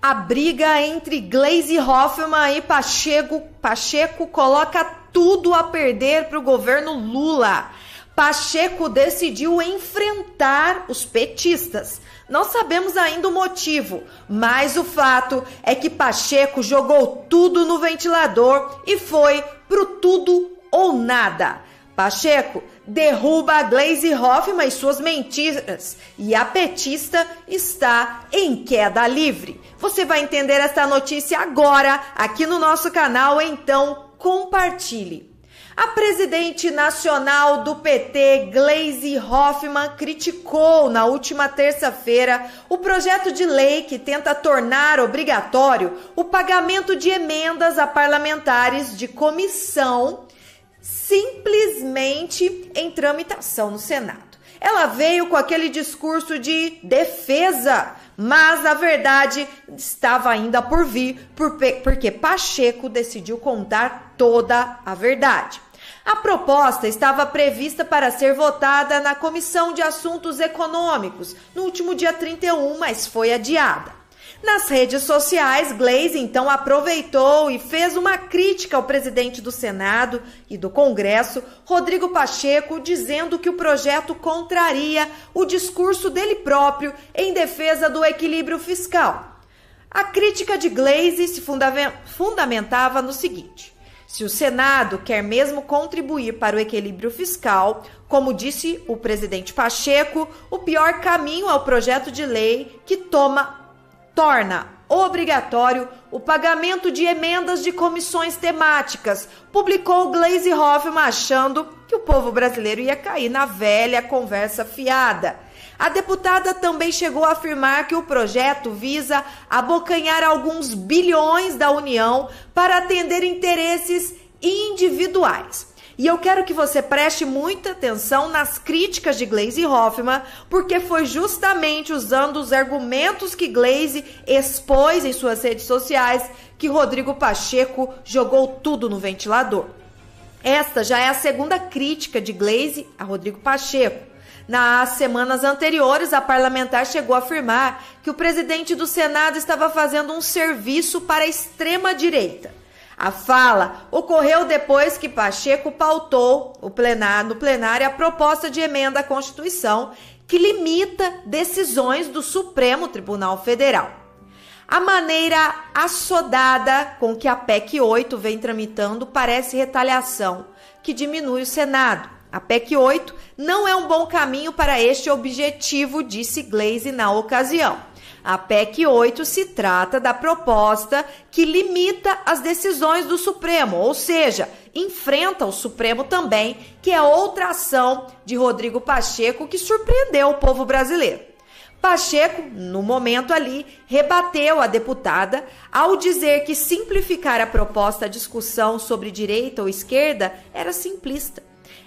A briga entre Glaze Hoffman e Pacheco, Pacheco coloca tudo a perder para o governo Lula. Pacheco decidiu enfrentar os petistas. Não sabemos ainda o motivo, mas o fato é que Pacheco jogou tudo no ventilador e foi pro tudo ou nada. Pacheco derruba a Glaze Hoffmann e suas mentiras e a petista está em queda livre. Você vai entender esta notícia agora aqui no nosso canal, então compartilhe. A presidente nacional do PT, Gleisi Hoffmann, criticou na última terça-feira o projeto de lei que tenta tornar obrigatório o pagamento de emendas a parlamentares de comissão simplesmente em tramitação no Senado. Ela veio com aquele discurso de defesa, mas na verdade estava ainda por vir, porque Pacheco decidiu contar toda a verdade. A proposta estava prevista para ser votada na Comissão de Assuntos Econômicos no último dia 31, mas foi adiada. Nas redes sociais, Glaze então aproveitou e fez uma crítica ao presidente do Senado e do Congresso, Rodrigo Pacheco, dizendo que o projeto contraria o discurso dele próprio em defesa do equilíbrio fiscal. A crítica de Glaze se fundamentava no seguinte: se o Senado quer mesmo contribuir para o equilíbrio fiscal, como disse o presidente Pacheco, o pior caminho é o projeto de lei que toma torna obrigatório o pagamento de emendas de comissões temáticas, publicou Glaze Hoffman achando que o povo brasileiro ia cair na velha conversa fiada. A deputada também chegou a afirmar que o projeto visa abocanhar alguns bilhões da União para atender interesses individuais. E eu quero que você preste muita atenção nas críticas de Glaze Hoffman, porque foi justamente usando os argumentos que Glaze expôs em suas redes sociais que Rodrigo Pacheco jogou tudo no ventilador. Esta já é a segunda crítica de Glaze a Rodrigo Pacheco. Nas semanas anteriores, a parlamentar chegou a afirmar que o presidente do Senado estava fazendo um serviço para a extrema-direita. A fala ocorreu depois que Pacheco pautou o plenário, no plenário a proposta de emenda à Constituição que limita decisões do Supremo Tribunal Federal. A maneira assodada com que a PEC 8 vem tramitando parece retaliação, que diminui o Senado. A PEC 8 não é um bom caminho para este objetivo, disse Glaze na ocasião. A PEC 8 se trata da proposta que limita as decisões do Supremo, ou seja, enfrenta o Supremo também, que é outra ação de Rodrigo Pacheco que surpreendeu o povo brasileiro. Pacheco, no momento ali, rebateu a deputada ao dizer que simplificar a proposta à discussão sobre direita ou esquerda era simplista.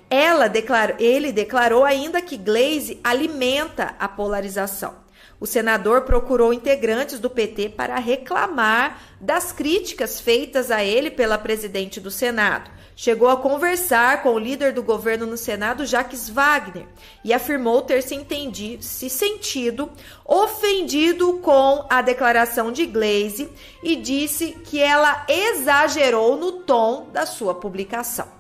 Ela declarou, ele declarou ainda que Glaze alimenta a polarização. O senador procurou integrantes do PT para reclamar das críticas feitas a ele pela presidente do Senado. Chegou a conversar com o líder do governo no Senado, Jacques Wagner, e afirmou ter se entendido, se sentido ofendido com a declaração de Glaze e disse que ela exagerou no tom da sua publicação.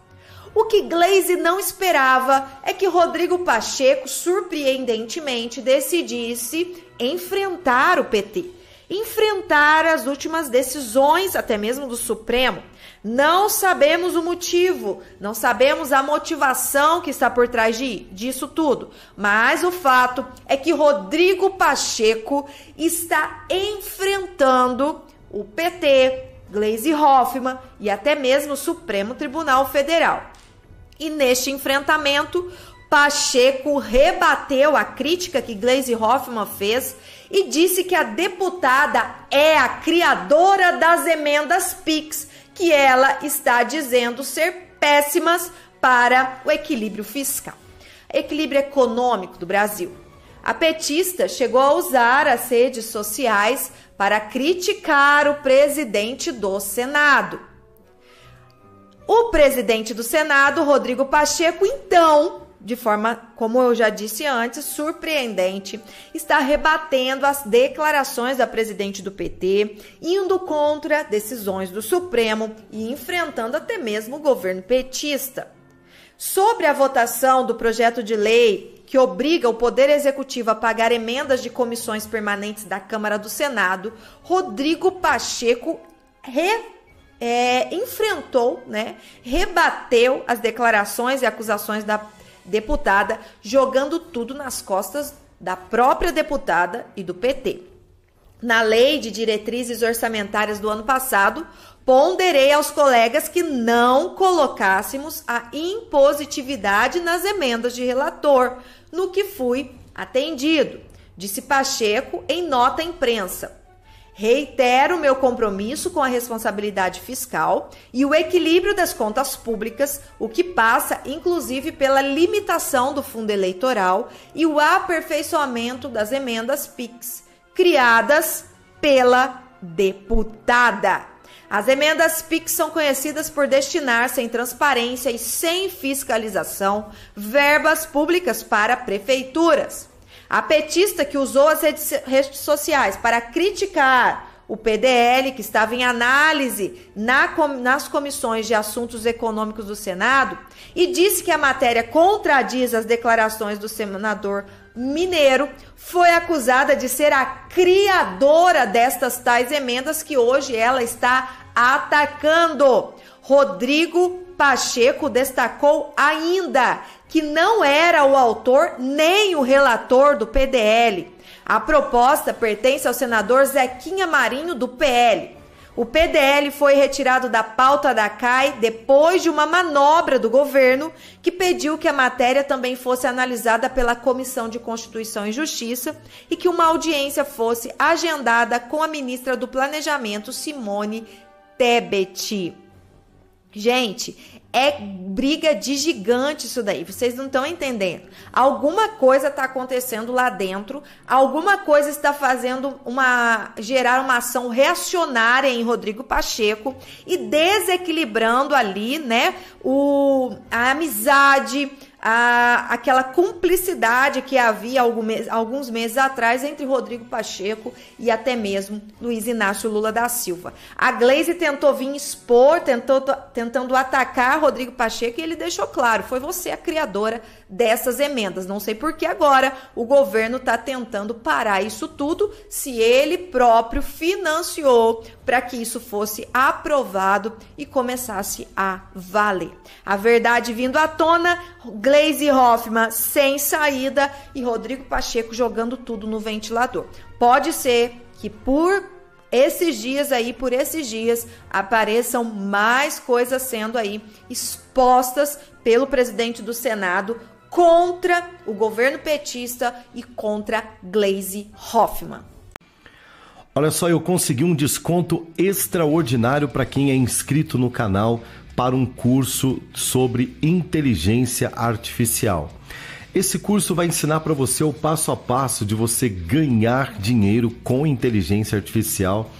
O que Glaze não esperava é que Rodrigo Pacheco, surpreendentemente, decidisse enfrentar o PT, enfrentar as últimas decisões, até mesmo do Supremo. Não sabemos o motivo, não sabemos a motivação que está por trás de, disso tudo, mas o fato é que Rodrigo Pacheco está enfrentando o PT, Gleisi Hoffmann e até mesmo o Supremo Tribunal Federal. E neste enfrentamento, Pacheco rebateu a crítica que Glaze Hoffman fez e disse que a deputada é a criadora das emendas PIX, que ela está dizendo ser péssimas para o equilíbrio fiscal, equilíbrio econômico do Brasil. A petista chegou a usar as redes sociais para criticar o presidente do Senado. O presidente do Senado, Rodrigo Pacheco, então, de forma, como eu já disse antes, surpreendente, está rebatendo as declarações da presidente do PT, indo contra decisões do Supremo e enfrentando até mesmo o governo petista. Sobre a votação do projeto de lei que obriga o Poder Executivo a pagar emendas de comissões permanentes da Câmara do Senado, Rodrigo Pacheco re é, enfrentou, né, rebateu as declarações e acusações da deputada, jogando tudo nas costas da própria deputada e do PT. Na lei de diretrizes orçamentárias do ano passado, ponderei aos colegas que não colocássemos a impositividade nas emendas de relator, no que fui atendido, disse Pacheco em nota à imprensa. Reitero meu compromisso com a responsabilidade fiscal e o equilíbrio das contas públicas, o que passa inclusive pela limitação do fundo eleitoral e o aperfeiçoamento das emendas PIX, criadas pela deputada. As emendas PIX são conhecidas por destinar sem transparência e sem fiscalização verbas públicas para prefeituras. A petista que usou as redes sociais para criticar o PDL, que estava em análise na, nas comissões de assuntos econômicos do Senado, e disse que a matéria contradiz as declarações do senador mineiro, foi acusada de ser a criadora destas tais emendas que hoje ela está atacando. Rodrigo Pacheco destacou ainda que não era o autor nem o relator do PDL. A proposta pertence ao senador Zequinha Marinho, do PL. O PDL foi retirado da pauta da CAI depois de uma manobra do governo que pediu que a matéria também fosse analisada pela Comissão de Constituição e Justiça e que uma audiência fosse agendada com a ministra do Planejamento, Simone Tebet. Gente, é briga de gigante isso daí. Vocês não estão entendendo. Alguma coisa está acontecendo lá dentro. Alguma coisa está fazendo uma gerar uma ação reacionária em Rodrigo Pacheco e desequilibrando ali, né, o a amizade a, aquela cumplicidade que havia alguns meses atrás entre Rodrigo Pacheco e até mesmo Luiz Inácio Lula da Silva. A Glaze tentou vir expor, tentou, tentando atacar Rodrigo Pacheco e ele deixou claro: foi você a criadora dessas emendas. Não sei por que agora o governo está tentando parar isso tudo se ele próprio financiou para que isso fosse aprovado e começasse a valer. A verdade vindo à tona, Glaze Glaze Hoffman sem saída e Rodrigo Pacheco jogando tudo no ventilador. Pode ser que por esses dias aí, por esses dias, apareçam mais coisas sendo aí expostas pelo presidente do Senado contra o governo petista e contra Glaze Hoffman. Olha só, eu consegui um desconto extraordinário para quem é inscrito no canal para um curso sobre inteligência artificial. Esse curso vai ensinar para você o passo a passo de você ganhar dinheiro com inteligência artificial.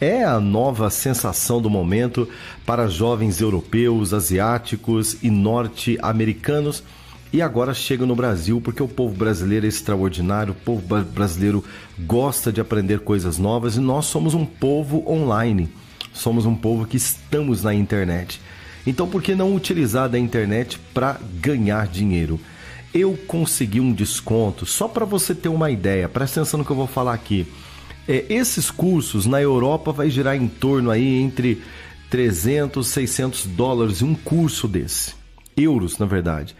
É a nova sensação do momento para jovens europeus, asiáticos e norte-americanos. E agora chega no Brasil porque o povo brasileiro é extraordinário, o povo brasileiro gosta de aprender coisas novas e nós somos um povo online somos um povo que estamos na internet. Então, por que não utilizar da internet para ganhar dinheiro? Eu consegui um desconto, só para você ter uma ideia, presta atenção no que eu vou falar aqui. É, esses cursos na Europa vai girar em torno aí entre 300, 600 dólares um curso desse. Euros, na verdade.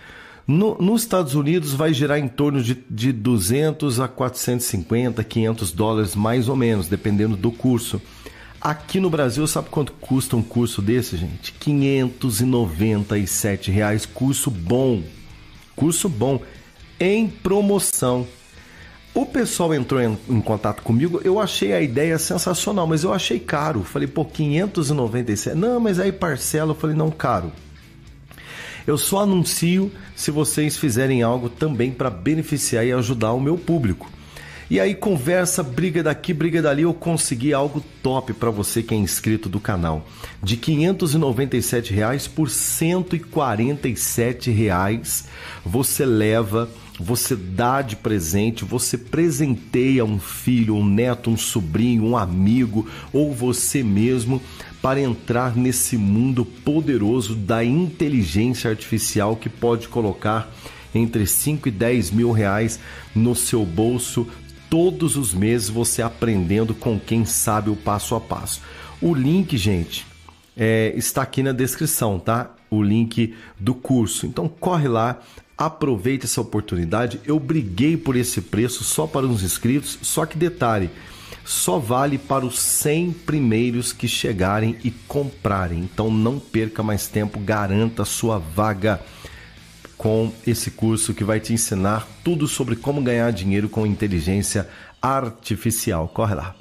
No, nos Estados Unidos vai girar em torno de, de 200 a 450, 500 dólares mais ou menos, dependendo do curso. Aqui no Brasil, sabe quanto custa um curso desse, gente? 597 reais, curso bom. Curso bom em promoção. O pessoal entrou em, em, contato comigo, eu achei a ideia sensacional, mas eu achei caro. Falei, pô, 597. Não, mas aí parcela, eu falei, não, caro. Eu só anuncio se vocês fizerem algo também para beneficiar e ajudar o meu público. E aí conversa, briga daqui, briga dali, eu consegui algo top para você que é inscrito do canal. De R$ 597 reais por R$ 147 reais, você leva você dá de presente, você presenteia um filho, um neto, um sobrinho, um amigo ou você mesmo para entrar nesse mundo poderoso da inteligência artificial que pode colocar entre 5 e 10 mil reais no seu bolso todos os meses você aprendendo com quem sabe o passo a passo. O link, gente, é, está aqui na descrição, tá? O link do curso. Então corre lá, aproveita essa oportunidade. Eu briguei por esse preço só para os inscritos, só que detalhe, só vale para os 100 primeiros que chegarem e comprarem. Então não perca mais tempo, garanta sua vaga com esse curso que vai te ensinar tudo sobre como ganhar dinheiro com inteligência artificial. Corre lá!